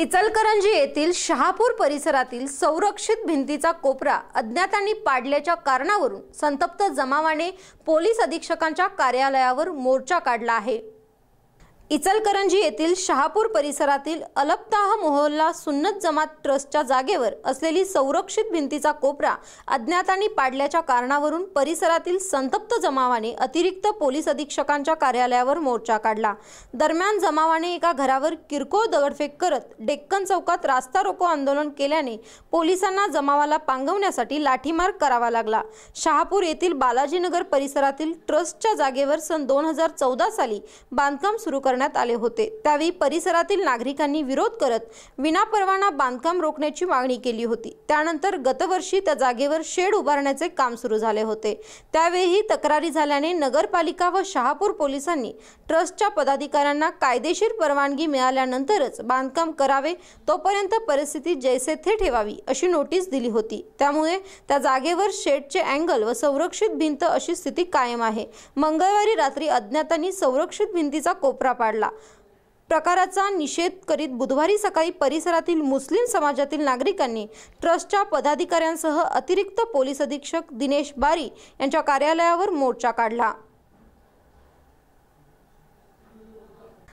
इचलकरंजी येथील शहापूर परिसरातील संरक्षित भिंतीचा कोपरा अज्ञातांनी पाडल्याच्या कारणावरून संतप्त जमावाने पोलीस अधीक्षकांच्या कार्यालयावर मोर्चा काढला आहे इचलकरंजी येथील शहापूर परिसरातील अलप्ताह मोहल्ला सुन्नत जमात ट्रस्टच्या जागेवर असलेली संरक्षित भिंतीचा कोपरा अज्ञातांनी पाडल्याच्या कारणावरून परिसरातील संतप्त जमावाने अतिरिक्त पोलीस अधीक्षकांच्या कार्यालयावर मोर्चा काढला दरम्यान जमावाने एका घरावर किरकोळ दगडफेक करत डेक्कन चौकात रास्ता रोको आंदोलन केल्याने पोलिसांना जमावाला पांगवण्यासाठी लाठीमार करावा लागला शहापूर येथील बालाजीनगर परिसरातील ट्रस्टच्या जागेवर सन दोन हजार चौदा साली बांधकाम सुरू कर करण्यात आले होते त्यावेळी परिसरातील नागरिकांनी विरोध करत विनापरवाना बांधकाम रोखण्याची मागणी केली होती त्यानंतर गतवर्षी त्या जागेवर शेड उभारण्याचे काम सुरू झाले होते त्यावेळीही तक्रारी झाल्याने नगरपालिका व शहापूर पोलिसांनी ट्रस्टच्या पदाधिकाऱ्यांना कायदेशीर परवानगी मिळाल्यानंतरच बांधकाम करावे तोपर्यंत परिस्थिती जैसे थे ठेवावी अशी नोटीस दिली होती त्यामुळे त्या जागेवर शेडचे अँगल व संरक्षित भिंत अशी स्थिती कायम आहे मंगळवारी रात्री अज्ञातांनी संरक्षित भिंतीचा कोपरा पाडला प्रकाराचा निषेध करीत बुधवारी सकाळी परिसरातील मुस्लिम समाजातील नागरिकांनी ट्रस्टच्या पदाधिकाऱ्यांसह अतिरिक्त पोलीस अधीक्षक दिनेश बारी यांच्या कार्यालयावर मोर्चा काढला